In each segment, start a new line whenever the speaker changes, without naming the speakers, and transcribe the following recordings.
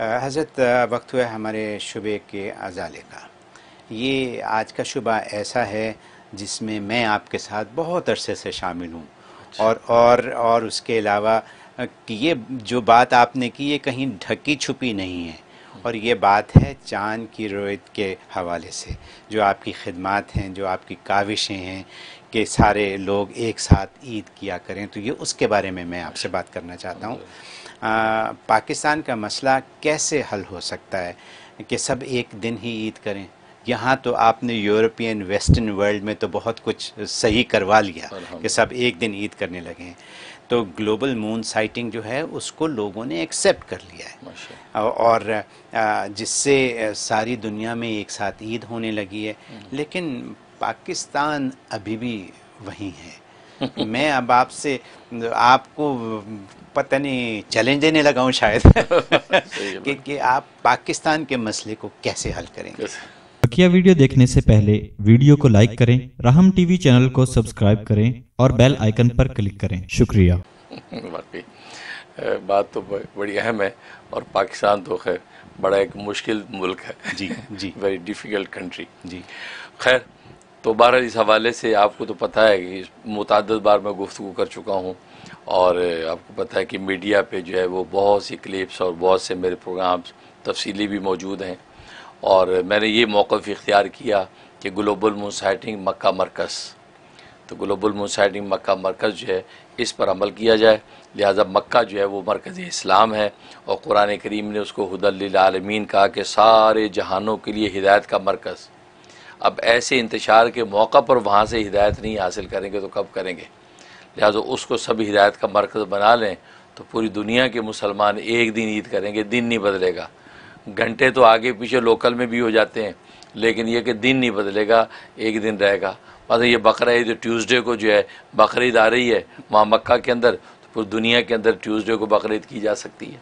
हज़रत वक्त हुआ हमारे शुबे के अजाले का ये आज का शुबा ऐसा है जिसमें मैं आपके साथ बहुत अरसे से शामिल हूँ अच्छा। और और और उसके अलावा कि ये जो बात आपने की ये कहीं ढकी छुपी नहीं है और ये बात है चांद की रोयत के हवाले से जो आपकी खिदमत हैं जो आपकी काविशें हैं कि सारे लोग एक साथ ईद किया करें तो ये उसके बारे में मैं आपसे बात करना चाहता हूँ पाकिस्तान का मसला कैसे हल हो सकता है कि सब एक दिन ही ईद करें यहाँ तो आपने यूरोपियन वेस्टर्न वर्ल्ड में तो बहुत कुछ सही करवा लिया कि सब एक दिन ईद करने लगे हैं तो ग्लोबल मून साइटिंग जो है उसको लोगों ने एक्सेप्ट कर लिया है और जिससे सारी दुनिया में एक साथ ईद होने लगी है हम्म। लेकिन पाकिस्तान अभी भी वहीं है मैं अब आपसे आपको पता नहीं चैलेंज देने लगा हूँ शायद कि, कि आप पाकिस्तान के मसले को कैसे हल करेंगे बकिया वीडियो देखने से पहले वीडियो को लाइक करें राहम टीवी चैनल को सब्सक्राइब करें और बेल आइकन पर क्लिक करें शुक्रिया
बाकी बात तो बड़ी अहम है और पाकिस्तान तो खैर बड़ा एक मुश्किल मुल्क है जी जी वेरी डिफ़िकल्ट कंट्री जी खैर तो बहरहाल इस हवाले से आपको तो पता है कि मुतद बार मैं गुफ्तु कर चुका हूँ और आपको पता है कि मीडिया पे जो है वो बहुत सी क्लिप्स और बहुत से मेरे प्रोग्राम्स तफसीली भी मौजूद हैं और मैंने ये मौक़ इख्तियार किया कि ग्लोबल मुनसाइटिंग मक्का मरकज़ तो ग्लोबल मुनसाइटिंग मक्का मरकज़ जो है इस पर अमल किया जाए लिहाजा मक्का जो है वो मरकज़ इस्लाम है और कुरान करीम ने उसको हदलमीन कहा कि सारे जहानों के लिए हिदायत का मरकज़ अब ऐसे इंतशार के मौका पर वहाँ से हिदायत नहीं हासिल करेंगे तो कब करेंगे लिहाजा उसको सब हिदायत का मरकज़ बना लें तो पूरी दुनिया के मुसलमान एक दिन ईद करेंगे दिन नहीं बदलेगा घंटे तो आगे पीछे लोकल में भी हो जाते हैं लेकिन यह कि दिन नहीं बदलेगा एक दिन रहेगा मतलब ये बकर ईद ट्यूसडे को जो है बकर ईद आ रही है वहाँ मक्का के अंदर तो पूरी दुनिया के अंदर ट्यूसडे को बकर ईद की जा सकती है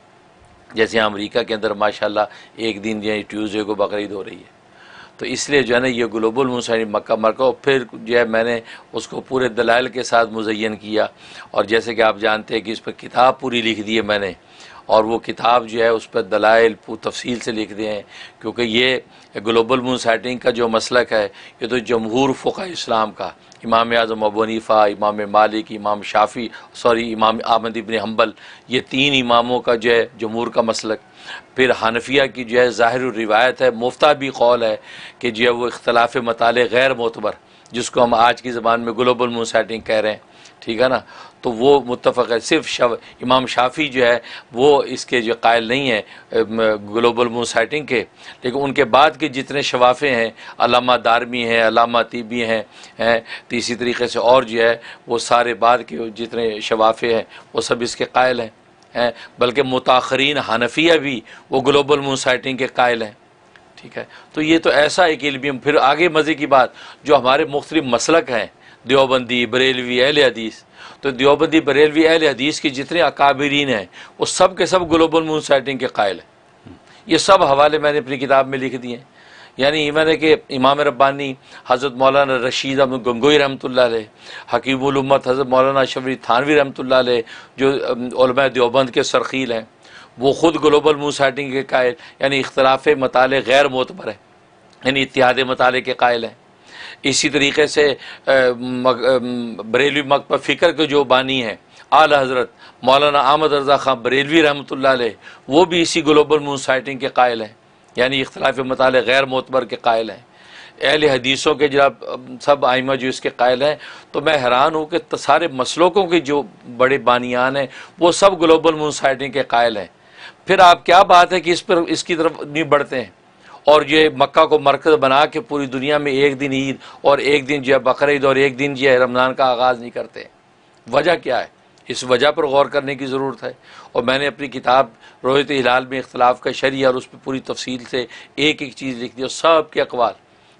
जैसे अमरीका के अंदर माशाल्लाह एक दिन जो है ट्यूसडे को बकर ईद हो रही है तो इसलिए जो है ना ये ग्लोबल मुसानी मक्का मरका और फिर जो है मैंने उसको पूरे दलाइल के साथ मुजैन किया और जैसे कि आप जानते हैं कि इस पर किताब पूरी लिख दी है मैंने और वो किताब जो है उस पर दलाइल तफसील से लिख दिए हैं क्योंकि ये ग्लोबल मून साइटिंग का जो मसलक है ये तो जमहूर फुक इस्लाम का इमाम आज़म अबनीफ़ा इमाम मालिक इमाम शाफ़ी सॉरी इमाम आमद इबन हम्बल ये तीन इमामों का जो है जमहूर का मसलक फिर हानफिया की जो है ज़ाहिर रिवायत है मुफ्ता भी कौल है कि जो है वो इख्तलाफ मताले गैर मोतबर जिसको हम आज की ज़बान में ग्लोबल मून कह रहे हैं ठीक है ना तो वो मुतफ़ है सिर्फ शव इमाम शाफी जो है वो इसके जो कायल नहीं है ग्लोबल मून साइटिंग के लेकिन उनके बाद के जितने शवाफ़े हैं अलामा दारमी हैं अलामा तीबी हैं हैं तो इसी तरीके से और जो है वो सारे बाद के जितने शवाफ़े हैं वो सब इसके कायल हैं हैं बल्कि मुताखरीन हनफिया भी वो ग्लोबल मून साइटिंग के कायल हैं ठीक है तो ये तो ऐसा एक इलम फिर आगे मज़े की बात जो हमारे मुख्तलि मसलक हैं देवबंदी बरेलवी अहल हदीस तो देवबंदी बरेलवी अहल हदीस के जितने अकाबरीन हैं वो सब के सब ग्लोबल मून साइटिंग के कायल हैं ये सब हवाले मैंने अपनी किताब में लिख दिए हैं यानी इवन है कि इमाम रब्बानी हज़रत मौलाना रशीद अहमद गंगोई रहमत हकीमुलम्मत हज़रत मौलाना शबरी थानवी रहमत जो देवबंद के सरखील हैं वो ख़ुद ग्लोबल मूव साइटिंग के कायल यानी इख्तलाफ मताल गैर मोतबर है यानी इतिहाद मताले के कायल हैं इसी तरीके से बरेलवी मक पर फ़िक्र के जो बानी हैं आल हज़रत मौलाना आमद रजा खां बरेलवी रहमत वो भी इसी ग्लोबल मूव साइटिंग के कायल हैं यानी इख्तलाफ मताल गैर मोतबर के कायल हैं अहल हदीसों के जरा सब आइमा जो इसके कायल हैं तो मैं हैरान हूँ कि सारे मसलों के जो बड़े बानियान हैं वो सब ग्लोबल मूनसाइटिंग के कायल हैं फिर आप क्या बात है कि इस पर इसकी तरफ नहीं बढ़ते हैं और ये मक्का को मरकज़ बना के पूरी दुनिया में एक दिन ईद और एक दिन जो है बकर और एक दिन जो है रमज़ान का आगाज़ नहीं करते वजह क्या है इस वजह पर गौर करने की ज़रूरत है और मैंने अपनी किताब रोहित हिलाल में इख्तलाफ का शरी और उस पर पूरी तफसील से एक एक चीज़ लिख दी और सब के अकवाल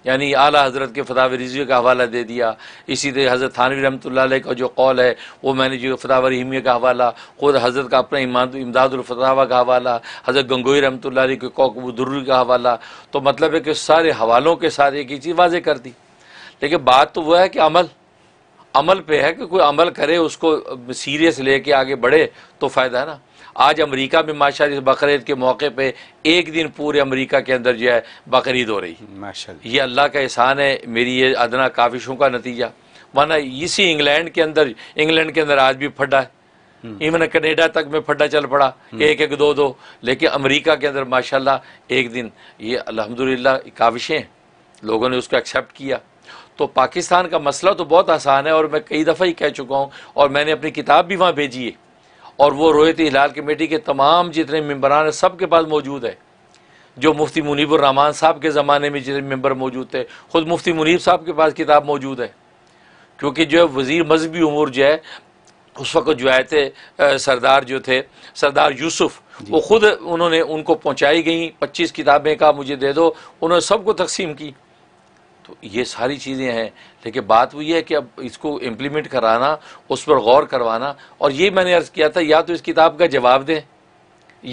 यानी आला हज़रत के फताव रिजवी का हवाला दे दिया इसी तरह हज़रत थानवी रमत का जो कौल है वो मैंने जो फ़ताव हिमिया का हवाला ख़ुद हज़रत का अपना इमाद इमदादुलफतावा का हवाला हज़रत गंगोई रमत के कौकबुदुर का हवाला तो मतलब है कि सारे हवालों के साथ एक ही चीज़ वाजे कर दी लेकिन बात तो वह है कि अमल अमल पे है कि कोई अमल करे उसको सीरियस लेके आगे बढ़े तो फ़ायदा है ना आज अमेरिका में माशा इस बकरीद के मौके पे एक दिन पूरे अमेरिका के अंदर जो है बकरीद हो रही माशा ये अल्लाह का एहसान है मेरी ये अदना काविशों का नतीजा वरना इसी इंग्लैंड के अंदर इंग्लैंड के अंदर आज भी फड्डा है हम्म। इवन कनेडा तक में फड्डा चल पड़ा हम्म। एक एक दो दो लेकिन अमरीका के अंदर माशा एक दिन ये अलहमदिल्ला काविशें लोगों ने उसको एक्सेप्ट किया तो पाकिस्तान का मसला तो बहुत आसान है और मैं कई दफ़ा ही कह चुका हूँ और मैंने अपनी किताब भी वहाँ भेजी है और वो रोहित हिलाल कमेटी के तमाम जितने मम्बरान हैं सब के पास मौजूद है जो मुफ्ती मुनीबरहमान साहब के ज़माने में जितने मम्बर मौजूद थे ख़ुद मुफ्ती मुनीब साहब के पास किताब मौजूद है क्योंकि जो है वज़ी मजहबी उमूर जो है उस वक्त जो आए थे सरदार जो थे सरदार यूसुफ़ वो ख़ुद उन्होंने उनको पहुँचाई गई पच्चीस किताबें का मुझे दे दो उन्होंने सबको तकसीम की तो ये सारी चीज़ें हैं लेकिन बात वही है कि अब इसको इम्प्लीमेंट कराना उस पर गौर करवाना और ये मैंने अर्ज़ किया था या तो इस किताब का जवाब दें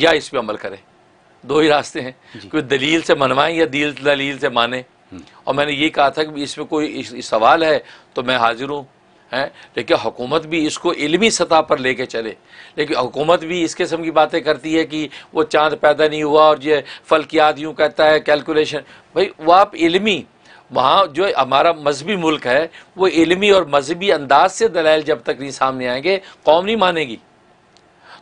या इस पर अमल करें दो ही रास्ते हैं कोई दलील से मनवाएं या दिल दलील से माने हम्म। और मैंने ये कहा था कि इसमें कोई इस, इस सवाल है तो मैं हाजिर हूँ हैं लेकिन हुकूमत भी इसको इलमी सतह पर लेके चले लेकिन हुकूमत भी इस किस्म की बातें करती है कि वो चांद पैदा नहीं हुआ और ये फल फल्कियात यूँ कहता है कैलकुलेशन भाई वो आप इलमी वहाँ जो हमारा मजहबी मुल्क है वो इलमी और मजहबी अंदाज से दलाइल जब तक नहीं सामने आएंगे कौम नहीं मानेगी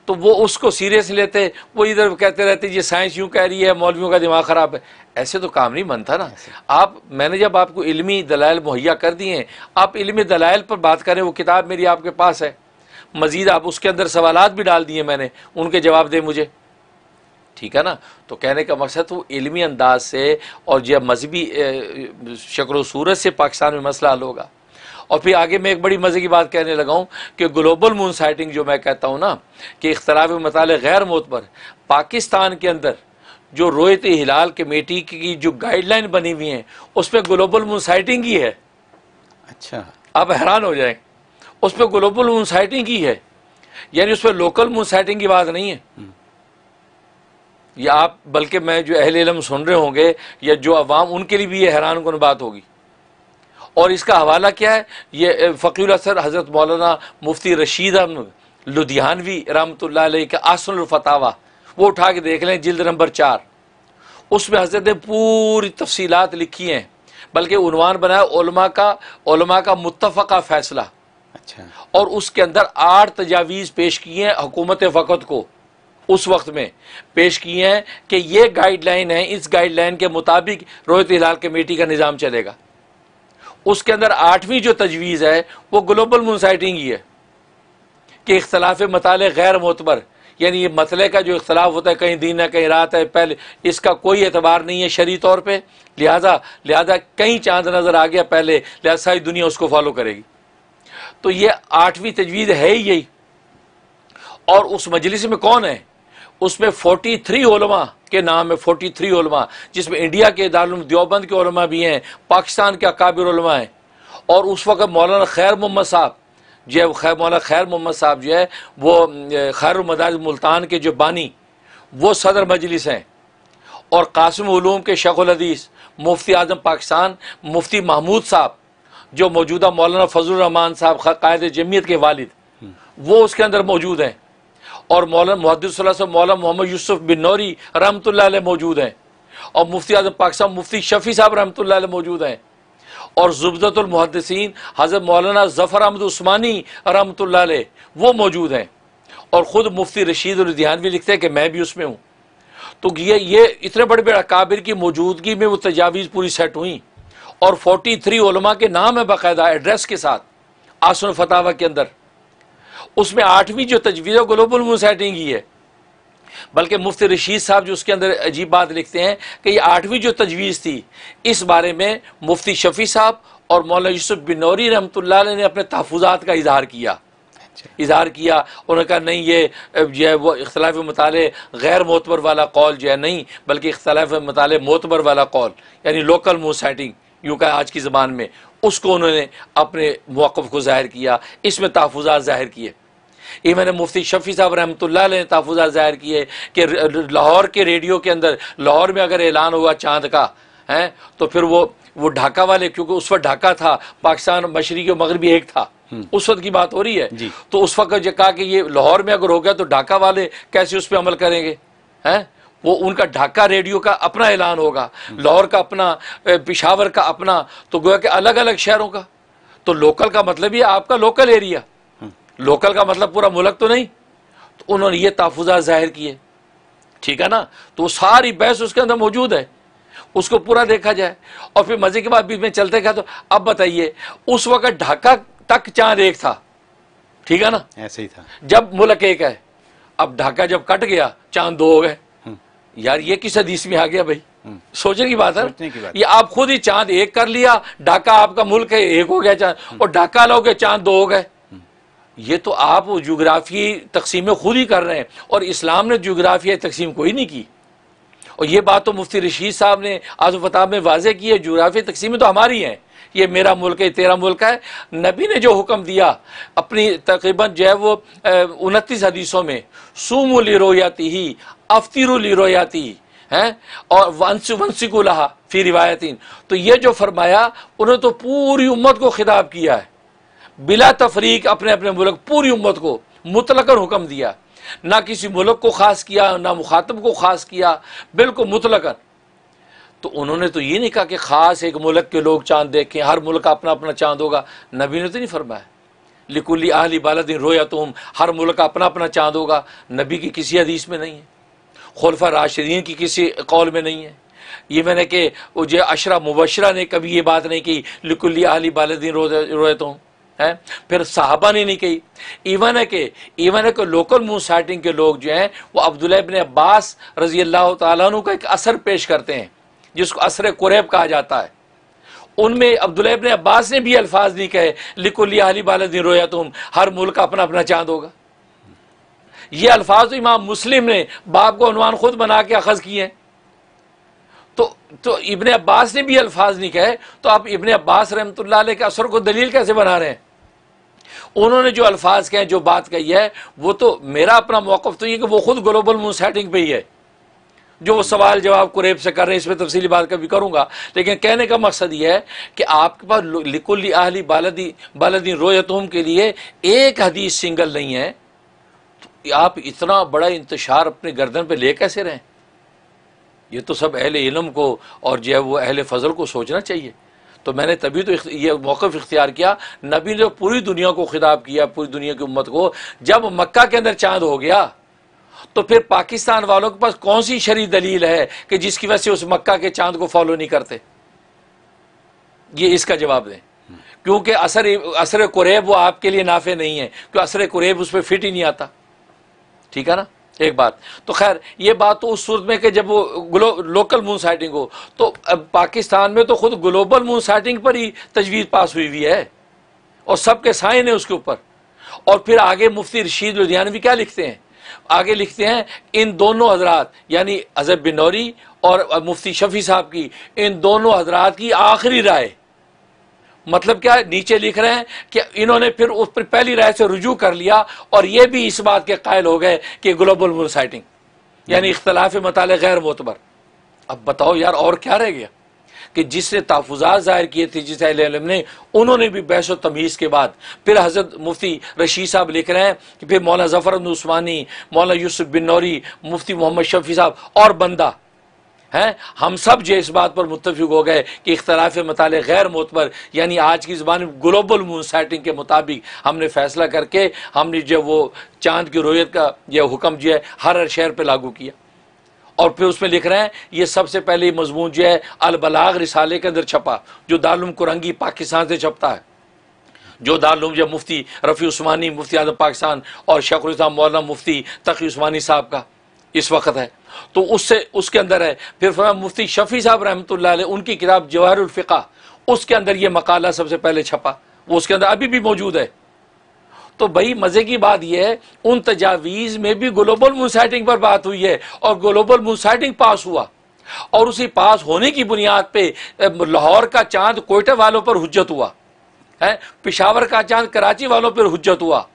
तो वो उसको सीरियस लेते वो इधर कहते रहते ये साइंस यूँ कह रही है मौलवियों का दिमाग ख़राब है ऐसे तो काम नहीं बनता ना आप मैंने जब आपको इलमी दलाइल मुहैया कर दिए हैं आप इलमी दलाइल पर बात करें वो किताब मेरी आपके पास है मज़ीद आप उसके अंदर सवालत भी डाल दिए मैंने उनके जवाब दें मुझे ठीक है ना तो कहने का मकसद वो इलमी अंदाज से और जब मजहबी शक्ल सूरत से पाकिस्तान में मसला हल होगा और फिर आगे मैं एक बड़ी मज़े की बात कहने लगा हूँ कि ग्लोबल मून साइटिंग जो मैं कहता हूँ ना कि इख्तलाफ मताल गैर मौत पर पाकिस्तान के अंदर जो रोयत हिलाल कमेटी की जो गाइडलाइन बनी हुई है उस पर ग्लोबल मून साइटिंग ही है अच्छा आप हैरान हो जाए उस पर ग्लोबल मून साइटिंग ही है यानी उस पर लोकल मून साइटिंग की बात नहीं है हम्म। या आप बल्कि मैं जो अहल इलम सुन रहे होंगे या जो अवाम उनके लिए भी ये हैरान कन बात होगी और इसका हवाला क्या है ये फ़कीर असर हज़रत मौलाना मुफ्ती रशीद अहमद लुधियानवी के का आसनफ़तावा वो उठा के देख लें जिल्द नंबर चार उसमें हजरत ने पूरी तफसीलत लिखी हैं बल्कि उनवान बनाया का का मुतफ़ा फ़ैसला अच्छा और उसके अंदर आठ तजावीज़ पेश किए हैं हुकूमत वक्त को उस वक्त में पेश की हैं कि ये गाइडलाइन है इस गाइडलाइन के मुताबिक रोहित हिलाल कमेटी का निज़ाम चलेगा उसके अंदर आठवीं जो तजवीज़ है वो ग्लोबल मुनसाइटिंग ही है कि इख्तलाफ मताल गैर मोतबर यानी ये मसले का जो इख्तलाफ होता है कहीं दिन है कहीं रात है पहले इसका कोई एतबार नहीं है शरी तौर पर लिहाजा लिहाजा कहीं चांद नज़र आ गया पहले लिहाजा सारी दुनिया उसको फॉलो करेगी तो ये आठवीं तजवीज़ है ही यही और उस मजलिस में कौन है उसमें 43 ओलमा के नाम है 43 ओलमा जिसमें इंडिया के दार दियोबंद के ओलमा भी हैं पाकिस्तान के अकाबिर ओलमा हैं और उस वक्त मौलाना खैर मोहम्मद साहब जो है खैर मौलाना खैर मोहम्मद साहब जो है वो खैर मदार मुल्तान के जो बानी वो सदर मजलिस हैं और कासम उलूम के शखुलदीस मुफ्ती आजम पाकिस्तान मुफ्ती महमूद साहब जो मौजूदा मौलाना फजल रहमान साहब कायद जमीयत के वालिद वो उसके अंदर मौजूद हैं और मौलाना मुहदसम मौलाना मोहम्मद यूसुफ बिन नौरी रहमत मौजूद हैं और मुफ्ती आजम पाकिस्तान मुफ्ती शफी साहब रहमत मौजूद हैं और जुबदतमहदसिन हज़रत मौलाना ज़फ़र अहमद उस्मानी रहमत वो मौजूद हैं और ख़ुद मुफ्ती रशीद भी लिखते हैं कि मैं भी उसमें हूँ तो ये ये इतने बड़े बड़े अकाबिर की मौजूदगी में वो तजावीज़ पूरी सेट हुई और फोर्टी थ्री के नाम है बाकायदा एड्रेस के साथ आसन फतावा के अंदर उसमें आठवीं जो तजवीज़ है ग्लोबल मोसाइटी ही है बल्कि मुफ्ती रशीद साहब जो उसके अंदर अजीब बात लिखते हैं कि ये आठवीं जो तजवीज़ थी इस बारे में मुफ्ती शफी साहब और मौलाना यूसुफ बिनौरी रहमत ने अपने तहफात का इजहार किया इजहार किया उन्होंने कहा नहीं ये जो है वो इख्तलाफ मताले गैर मोतबर वाला कौल जो है नहीं बल्कि इख्तलाफ मताले मोतबर वाला कौल यानी लोकल मोसाइटिंग यूँ कहा आज की ज़बान में उसको उन्होंने अपने मौक़ को ज़ाहिर किया इसमें तहफात ज़ाहिर किए इवन मुफ्ती शफी साहब रहमत ने तहफा ज़ाहिर किए कि लाहौर के रेडियो के अंदर लाहौर में अगर ऐलान हुआ चांद का है तो फिर वो वो ढाका वाले क्योंकि उस वक्त ढाका था पाकिस्तान मशरक और मगरबी एक था हम्म। उस वक्त की बात हो रही है तो उस वक्त जो कहा कि ये लाहौर में अगर हो गया तो ढाका वाले कैसे उस पर अमल करेंगे हैं वो उनका ढाका रेडियो का अपना ऐलान होगा लाहौर का अपना पिशावर का अपना तो गोया कि अलग अलग शहरों का तो लोकल का मतलब ही आपका लोकल एरिया लोकल का मतलब पूरा मुल्क तो नहीं तो उन्होंने ये तहफात जाहिर किए ठीक है ना तो सारी बहस उसके अंदर मौजूद है उसको पूरा देखा जाए और फिर मजे के बाद बीच में चलते गया तो अब बताइए उस वक्त ढाका तक चांद एक था ठीक है ना ऐसे ही था जब मुल्क एक है अब ढाका जब कट गया चांद दो हो गए हम्म। यार ये किस हदीस में आ गया भाई हम्म। सोचने की बात है की बात। ये आप खुद ही चांद एक कर लिया ढाका आपका मुल्क है एक हो गया चांद हम्म। और ढाका लोगे चांद दो हो गए ये तो आप जोग्राफ़ी तकसीमें खुद ही कर रहे हैं और इस्लाम ने जोग्राफिया तकसीम कोई नहीं की और ये बात तो मुफ्ती रशीद साहब ने आज फताब में वाज की है जोग्राफ़ी तकसीमें तो हमारी हैं ये मेरा मुल्क है तेरा मुल्क है नबी ने जो हुक्म दिया अपनी तकरीबन जो है वो उनतीस हदीसों में सूमो लिरोयाती ही अफतिर लिरोयाती हैं और वंश वंशी को लहा फी रिवायतीन तो ये जो फरमाया उन्होंने तो पूरी उम्मत को खिताब किया है बिला तफरीक अपने अपने मुल्क पूरी उम्मत को मुतलकर हुक्म दिया ना किसी मुल्क को ख़ास किया ना मुखातब को ख़ास किया बिल्कुल मुतलकन तो उन्होंने तो ये नहीं कहा कि ख़ास एक मुल्क के लोग चांद देखें हर मुल्क का अपना अपना चांद होगा नबी ने तो नहीं फरमाया लिकुल्ली आहली दिन रोया तुम हर मुल्क का अपना अपना चांद होगा नबी की किसी हदीस में नहीं है खलफा राशिदीन की किसी कौल में नहीं है ये मैंने कि जो अशरा मुबशरा ने कभी ये बात नहीं की लिकुल्ली आहली दिन रोया तुम है फिर साहबा ने नहीं कही इवन है कि इवन है कि लोकल मुंह के लोग जो हैं वो अब्दुल्ला इबन अब्बास रजी अल्लाह तु का एक असर पेश करते हैं जिसको असर कुरेब कहा जाता है उनमें अब्दुल्ला इबन अब्बास ने भी अल्फाज नहीं कहे लिखो लिया अली बाल दिन रोया तुम हर मुल्क का अपना अपना चांद होगा ये अल्फाज तो इमाम मुस्लिम ने बाप को अनुमान खुद बना के अखज़ किए हैं तो तो इबन अब्बास ने भी अल्फाज नहीं कहे तो आप इबन अब्बास रहमत के असर को दलील कैसे बना रहे हैं उन्होंने जो अल्फाज कहे जो बात कही है वो तो मेरा अपना मौक़ तो ये कि वो खुद ग्लोबल मून सेटिंग पर ही है जो वो सवाल जवाब कुरेब से कर रहे हैं इसमें तफसी बात कभी करूँगा लेकिन कहने का मकसद ये है कि आपके पास लिकुली आहली बालदी बालदी रोयतुम के लिए एक हदीस सिंगल नहीं है तो आप इतना बड़ा इंतशार अपने गर्दन पर ले कैसे रहें ये तो सब अहल इलम को और जो है वो अहल फजल को सोचना चाहिए तो मैंने तभी तो ये मौक़ इख्तियार किया नबी ने पूरी दुनिया को खिताब किया पूरी दुनिया की उम्मत को जब मक्का के अंदर चांद हो गया तो फिर पाकिस्तान वालों के पास कौन सी शरी दलील है कि जिसकी वजह से उस मक्का के चांद को फॉलो नहीं करते ये इसका जवाब दें क्योंकि असर असर कुरेब वो आपके लिए नाफे नहीं है क्योंकि असर कुरेब उस पर फिट ही नहीं आता ठीक है ना एक बात तो खैर ये बात तो उस सूरत में कि जब वो ग्लो लोकल मून साइटिंग हो तो अब पाकिस्तान में तो खुद ग्लोबल मून साइटिंग पर ही तजवीज़ पास हुई हुई है और सबके साइन है उसके ऊपर और फिर आगे मुफ्ती रशीद लुधियानवी क्या लिखते हैं आगे लिखते हैं इन दोनों हजरात यानी अजहब बिनौरी और मुफ्ती शफी साहब की इन दोनों हजरात की आखिरी राय मतलब क्या नीचे लिख रहे हैं कि इन्होंने फिर उस पर पहली राय से रुजू कर लिया और यह भी इस बात के कायल हो गए कि ग्लोबल मुनसाइटिंग यानी हम्म। इख्तलाफ मताल गैर मोतबर अब बताओ यार और क्या रह गया कि जिसने तहफात ज़ाहिर किए थे जिस ने उन्होंने भी बहस व तमीज़ के बाद फिर हज़रत मुफ्ती रशीद साहब लिख रहे हैं कि फिर मौलाना जफ़र उस्मानी मौलाना यूसुफ बिन नौरी मुफ्ती मोहम्मद शफी साहब और बंदा हैं हम सब जो इस बात पर मुतफिक हो गए कि इख्तलाफ मताले गैर मोतबर यानी आज की ज़बान ग्लोबल मून सेटिंग के मुताबिक हमने फैसला करके हमने जो वो चांद की रोयत का यह हुक्म जो है हर हर शहर पर लागू किया और फिर उसमें लिख रहे हैं ये सबसे पहले मजमून जो है अलबलाग रिसाले के अंदर छपा जो दारुम कुरंगी पाकिस्तान से छपता है जो दारुम जो मुफ्ती रफ़ी उस्मानी मुफ्ती आजम पाकिस्तान और शेखुल मौलाना मुफ्ती तकी उस्मानी साहब का इस वक्त है तो उससे उसके अंदर है फिर मुफ्ती शफी साहब रहमत उनकी किताब जवाहरफ़ा उसके अंदर यह मकाला सबसे पहले छपा वो उसके अंदर अभी भी मौजूद है तो भाई मज़े की बात यह है उन तजावीज़ में भी ग्लोबल मुनसाइटिंग पर बात हुई है और ग्लोबल मुनसाइटिंग पास हुआ और उसी पास होने की बुनियाद पर लाहौर का चांद कोयटे वालों पर हुजत हुआ है पिशावर का चांद कराची वालों पर हुजत हुआ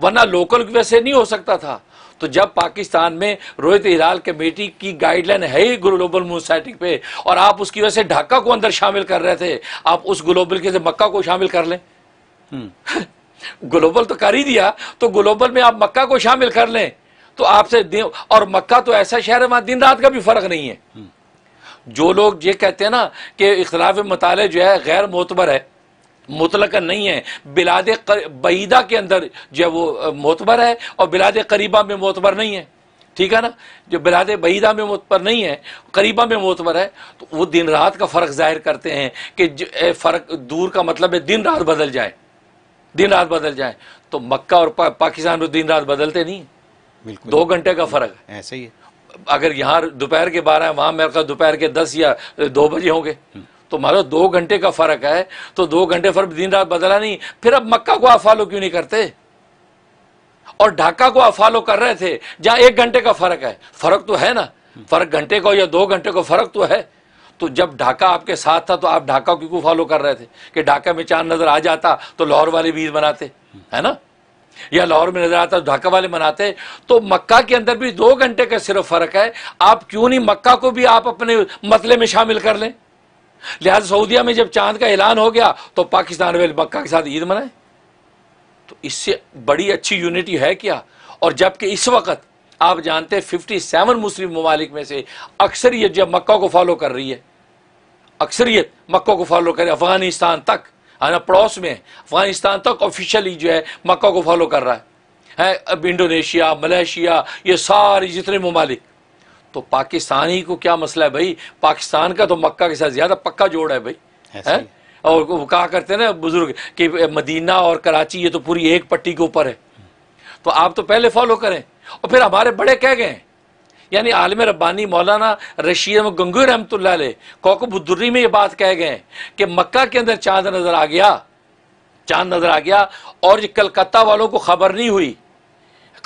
वरना लोकल वैसे नहीं हो सकता था तो जब पाकिस्तान में रोहित हिराल कमेटी की गाइडलाइन है ही ग्लोबल मोसाइटिक पे और आप उसकी वजह से ढाका को अंदर शामिल कर रहे थे आप उस ग्लोबल के मक्का को शामिल कर लें हम्म। ग्लोबल तो कर ही दिया तो ग्लोबल में आप मक्का को शामिल कर लें तो आपसे और मक्का तो ऐसा शहर है वहाँ दिन रात का भी फर्क नहीं है हम्म। जो लोग ये कहते हैं ना कि इखिलाफ मताले जो है गैर मोतबर है मुतलकन नहीं है बिलाद बईदा के अंदर जो है वो मोतबर है और बिलाद करीबा में मोतबर नहीं है ठीक है ना जो बिलाद बईदा में मोतबर नहीं है करीबा में मोतबर है तो वो दिन रात का फ़र्क ज़ाहिर करते हैं कि फ़र्क दूर का मतलब है दिन रात बदल जाए दिन रात बदल जाए तो मक्का और पा, पाकिस्तान में दिन रात बदलते नहीं बिल्कुल दो घंटे का फ़र्क है ऐसे ही है अगर यहाँ दोपहर के बारह वहाँ मेरे दोपहर के दस या दो बजे होंगे हम्म। तो मानो दो घंटे का फ़र्क है तो दो घंटे फ़र्क दिन रात बदला नहीं फिर अब मक्का को आप फॉलो क्यों नहीं करते और ढाका को आप फॉलो कर रहे थे जहां एक घंटे का फ़र्क है फ़र्क तो है ना फ़र्क घंटे को या दो घंटे को फ़र्क तो है तो जब ढाका आपके साथ था तो आप ढाका क्यों फॉलो कर रहे थे कि ढाका में चांद नज़र आ जाता तो लाहौर वाले भी बनाते है ना या लाहौर में नजर आता तो ढाका वाले मनाते तो मक्का के अंदर भी दो घंटे का सिर्फ फर्क है आप क्यों नहीं मक्का को भी आप अपने मतले में शामिल कर लें लिहाजा सऊदिया में जब चांद का ऐलान हो गया तो पाकिस्तान वेल मक्का के साथ ईद मनाए तो इससे बड़ी अच्छी यूनिटी है क्या और जबकि इस वक्त आप जानते हैं फिफ्टी सेवन मुस्लिम ममालिक में से अक्सरियत जब मक्का को फॉलो कर रही है अक्सरियत मक्का को फॉलो कर अफगानिस्तान तक है ना पड़ोस में अफगानिस्तान तक ऑफिशियली जो है मक्का को फॉलो कर रहा है, है अब इंडोनेशिया मलेशिया ये सारे जितने ममालिक तो पाकिस्तान ही को क्या मसला है भाई पाकिस्तान का तो मक्का के साथ ज़्यादा पक्का जोड़ है भाई है और वो कहा करते ना बुज़ुर्ग कि मदीना और कराची ये तो पूरी एक पट्टी के ऊपर है तो आप तो पहले फॉलो करें और फिर हमारे बड़े कह गए यानी आलम रब्बानी मौलाना रशीद गंगू रहमत कौकबुद्दुर्री में ये बात कह गए कि मक्का के अंदर चांद नज़र आ गया चांद नज़र आ गया और कलकत्ता वालों को खबर नहीं हुई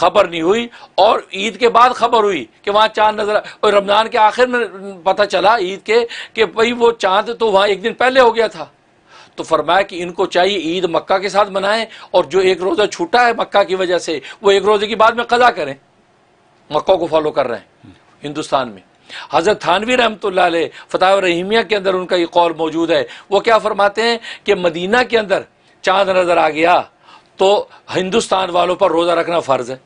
खबर नहीं हुई और ईद के बाद खबर हुई कि वहाँ चांद नजर और रमज़ान के आखिर में पता चला ईद के कि भाई वो चांद तो वहाँ एक दिन पहले हो गया था तो फरमाया कि इनको चाहिए ईद मक्का के साथ मनाएं और जो एक रोज़ा छूटा है मक्का की वजह से वो एक रोज़े की बाद में कदा करें मक्का को फॉलो कर रहे हैं हिंदुस्तान में हज़रत थानवी रहमत फताह रहीमिया के अंदर उनका ये कौल मौजूद है वो क्या फरमाते हैं कि मदीना के अंदर चांद नज़र आ गया तो हिंदुस्तान वालों पर रोज़ा रखना फ़र्ज़ है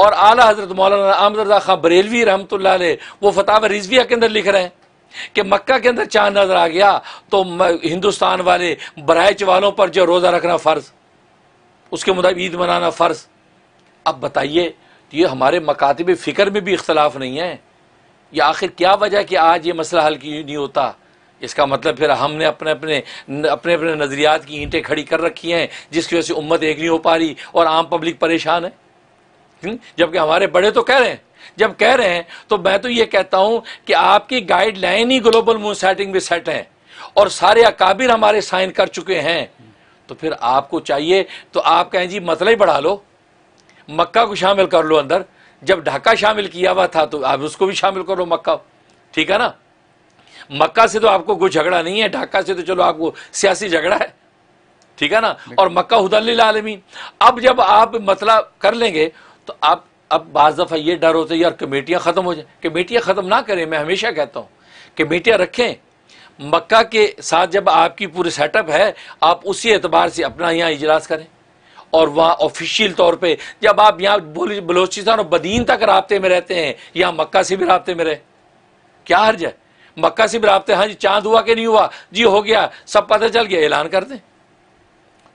और आला हजरत मौलाना अहमद खां बरेलवी रहमत वो फताह रिजविया के अंदर लिख रहे हैं कि मक्का के अंदर चांद नजर आ गया तो हिंदुस्तान वाले बराइच वालों पर जो रोज़ा रखना फ़र्ज उसके मुताबिक ईद मनाना फ़र्ज अब बताइए तो ये हमारे मकातब फ़िक्र में भी इख्तलाफ नहीं है या आखिर क्या वजह कि आज ये मसला हल क्यों नहीं होता इसका मतलब फिर हमने अपने अपने अपने अपने नज़रियात की ईंटें खड़ी कर रखी हैं जिसकी वजह से उम्मत एक नहीं हो पा रही और आम पब्लिक परेशान है हम्म? जबकि हमारे बड़े तो कह रहे हैं जब कह रहे हैं तो मैं तो ये कहता हूं कि आपकी गाइडलाइन ही ग्लोबल मून सेटिंग भी सेट है और सारे अकाबिर हमारे साइन कर चुके हैं तो फिर आपको चाहिए तो आप कहें जी मतलब ही बढ़ा लो मक्का को शामिल कर लो अंदर जब ढाका शामिल किया हुआ था तो आप उसको भी शामिल करो मक्का ठीक है ना मक्का से तो आपको कोई झगड़ा नहीं है ढाका से तो चलो आपको सियासी झगड़ा है ठीक है ना और मक्का हुदल आलमीन अब जब आप मतलब कर लेंगे तो आप अब बाज़ दफ़ा ये डर होता है यार कमेटियाँ ख़त्म हो जाए कमेटियाँ ख़त्म ना करें मैं हमेशा कहता हूँ कमेटियाँ रखें मक्का के साथ जब आपकी पूरी सेटअप है आप उसी एतबार से अपना यहाँ इजलास करें और वहाँ ऑफिशियल तौर पे जब आप यहाँ बोली बलोचिस्तान और बदीन तक रबते में रहते हैं यहाँ मक्का से भी रबते में रहे क्या हर्ज है मक्का से भी रबते हाँ जी चांद हुआ कि नहीं हुआ जी हो गया सब पता चल गया ऐलान कर दें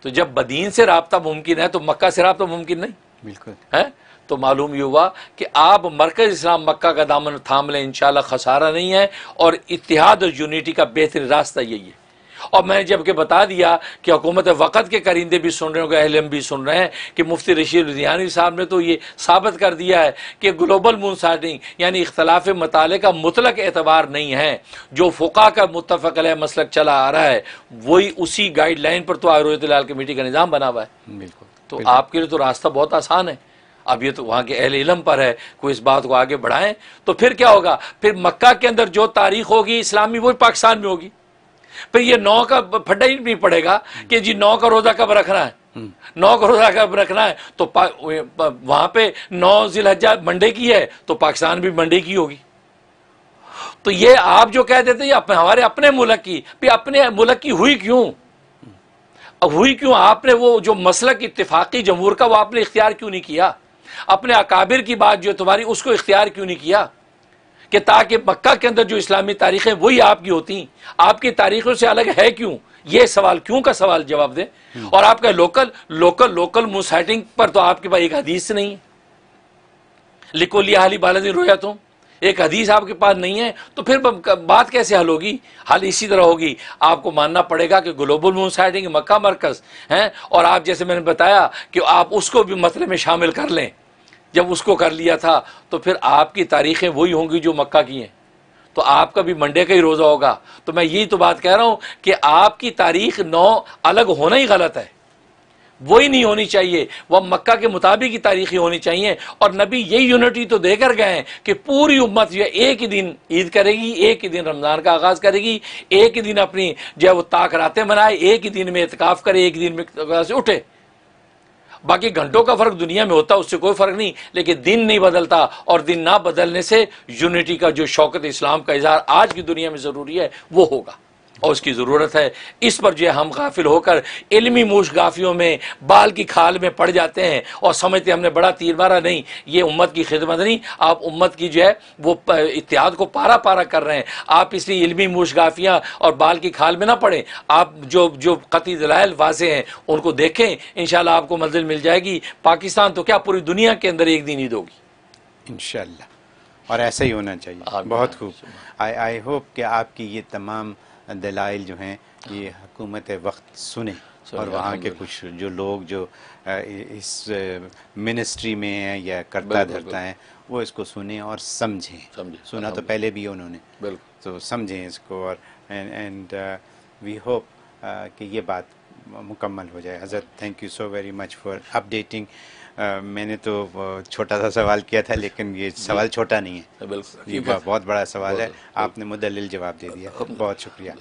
तो जब बदीन से रबता मुमकिन है तो मक्का से रबता मुमकिन नहीं बिल्कुल है तो मालूम ये हुआ कि आप मरकज इस्लाम मक्का का दामन थाम लें इन खसारा नहीं है और इतिहाद और यूनिटी का बेहतरीन रास्ता यही है और मैंने जबकि बता दिया कि हुकूमत वक़्त के करिंदे भी सुन रहे होंगे अहलम भी सुन रहे हैं कि मुफ्ती रशीद लुधियानी साहब ने तो ये साबित कर दिया है कि ग्लोबल साइडिंग यानी इख्तलाफ मताले का मुतलक एतबार नहीं है जो फ़ुका का मुतफ़ल है मसलक चला आ रहा है वही उसी गाइडलाइन पर तो लाल कमेटी का निज़ाम बना हुआ है बिल्कुल तो आपके लिए तो रास्ता बहुत आसान है अब ये तो वहां के अहल इलम पर है कोई इस बात को आगे बढ़ाएं तो फिर क्या होगा फिर मक्का के अंदर जो तारीख होगी इस्लामी वो पाकिस्तान में होगी फिर ये नौ का फटा ही नहीं पड़ेगा कि जी नौ का रोज़ा कब रखना है हम्म। नौ का रोज़ा कब रखना है तो वहां पे नौ जिलहजा मंडे की है तो पाकिस्तान भी मंडे की होगी तो ये आप जो कह देते हमारे अपने मुल्क की अपने मुल्क की हुई क्यों अब हुई क्यों आपने वो जो मसलक इतफाक़ी जमहूर का वो आपने इख्तियार क्यों नहीं किया अपने अकाबिर की बात जो है तुम्हारी उसको इख्तियार क्यों नहीं किया कि ताकि मक्का के अंदर जो इस्लामी तारीखें वही आपकी होती आपकी तारीखों से अलग है क्यों ये सवाल क्यों का सवाल जवाब दें हम्म। और आपका लोकल लोकल लोकल मुसाइटिंग पर तो आपके पास एक हदीस नहीं है लिको लिया हाली बालाजी रोया तुम तो? एक हदीस आपके पास नहीं है तो फिर बात कैसे हल होगी हल इसी तरह होगी आपको मानना पड़ेगा कि ग्लोबल मून साइडिंग मक्का मरकज़ हैं और आप जैसे मैंने बताया कि आप उसको भी मसले में शामिल कर लें जब उसको कर लिया था तो फिर आपकी तारीखें वही होंगी जो मक्का की हैं तो आपका भी मंडे का ही रोज़ा होगा तो मैं यही तो बात कह रहा हूँ कि आपकी तारीख नौ अलग होना ही गलत है वही नहीं होनी चाहिए वह मक्का के मुताबिक ही तारीखी होनी चाहिए और नबी यही यूनिटी तो देकर गए हैं कि पूरी उम्मत जो है एक ही दिन ईद करेगी एक ही दिन रमज़ान का आगाज़ करेगी एक ही दिन अपनी जो है वो ताक रातें मनाए एक ही दिन में इतकाफ करे एक ही दिन में से उठे बाकी घंटों का फ़र्क दुनिया में होता उससे कोई फ़र्क नहीं लेकिन दिन नहीं बदलता और दिन ना बदलने से यूनिटी का जो शौकत इस्लाम का इजहार आज की दुनिया में ज़रूरी है वो होगा और उसकी ज़रूरत है इस पर जो हम गाफिल होकर इलमी मूश गाफियों में बाल की खाल में पड़ जाते हैं और समझते हमने बड़ा तीर मारा नहीं ये उम्मत की खिदमत नहीं आप उम्मत की जो है वो इतिहाद को पारा पारा कर रहे हैं आप इसलिए इलमी मूश गाफियाँ और बाल की खाल में ना पड़ें आप जो जो कति दलाइल वाजे हैं उनको देखें इन आपको मंजिल मिल जाएगी पाकिस्तान
तो क्या पूरी दुनिया के अंदर एक दिन ही दोगी इन और ऐसा ही होना चाहिए बहुत खूब आई आई होप कि आपकी ये तमाम दलाइल जो हैं ये हकूमत वक्त सुने और वहाँ के कुछ जो लोग जो इस मिनिस्ट्री में हैं या करता धरता हैं वो इसको सुने और समझें सुना तो पहले भी उन्होंने तो समझें इसको और एंड वी होप कि ये बात मुकम्मल हो जाए हज़रत thank you so very much for updating आ, मैंने तो छोटा सा सवाल किया था लेकिन ये सवाल छोटा नहीं है बिल्कुल बहुत बड़ा सवाल है आपने मुदलिल जवाब दे दिया बहुत शुक्रिया